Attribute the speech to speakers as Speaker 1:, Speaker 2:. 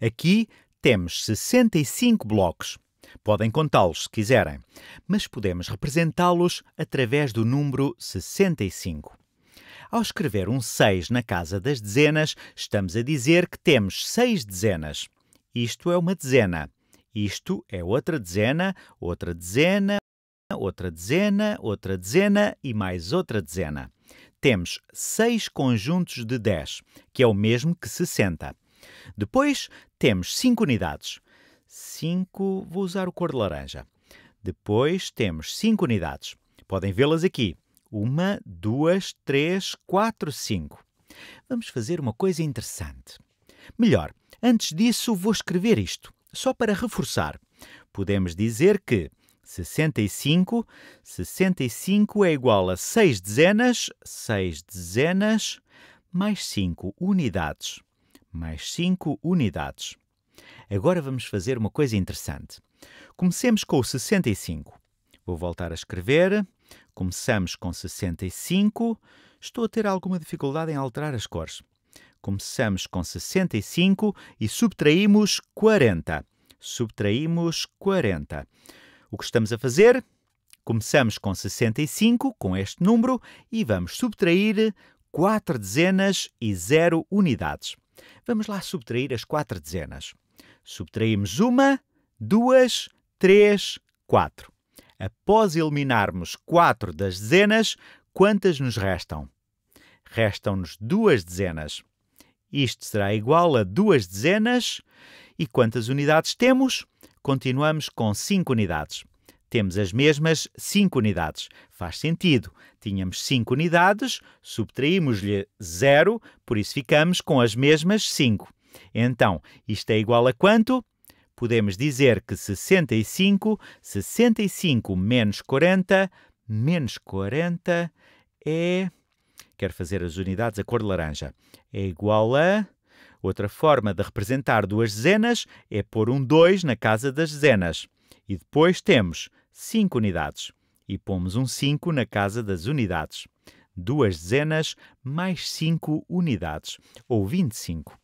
Speaker 1: Aqui temos 65 blocos. Podem contá-los se quiserem, mas podemos representá-los através do número 65. Ao escrever um 6 na casa das dezenas, estamos a dizer que temos 6 dezenas. Isto é uma dezena. Isto é outra dezena, outra dezena, outra dezena, outra dezena e mais outra dezena. Temos 6 conjuntos de 10, que é o mesmo que 60. Depois temos 5 unidades. 5, vou usar o cor de laranja. Depois temos 5 unidades. Podem vê-las aqui. 1, 2, 3, 4, 5. Vamos fazer uma coisa interessante. Melhor, antes disso vou escrever isto, só para reforçar. Podemos dizer que 65, 65 é igual a 6 dezenas, 6 dezenas, mais 5 unidades mais 5 unidades. Agora vamos fazer uma coisa interessante. Comecemos com o 65. Vou voltar a escrever. Começamos com 65. Estou a ter alguma dificuldade em alterar as cores. Começamos com 65 e subtraímos 40. Subtraímos 40. O que estamos a fazer? Começamos com 65, com este número, e vamos subtrair 4 dezenas e 0 unidades. Vamos lá subtrair as quatro dezenas. Subtraímos uma, duas, três, quatro. Após eliminarmos quatro das dezenas, quantas nos restam? Restam-nos duas dezenas. Isto será igual a duas dezenas. E quantas unidades temos? Continuamos com cinco unidades temos as mesmas 5 unidades. Faz sentido. Tínhamos 5 unidades, subtraímos-lhe 0, por isso ficamos com as mesmas 5. Então, isto é igual a quanto? Podemos dizer que 65, 65 menos 40, menos 40 é. Quero fazer as unidades a cor de laranja. É igual a. Outra forma de representar duas dezenas é pôr um 2 na casa das dezenas. E depois temos 5 unidades e pomos um 5 na casa das unidades. Duas dezenas mais 5 unidades, ou 25.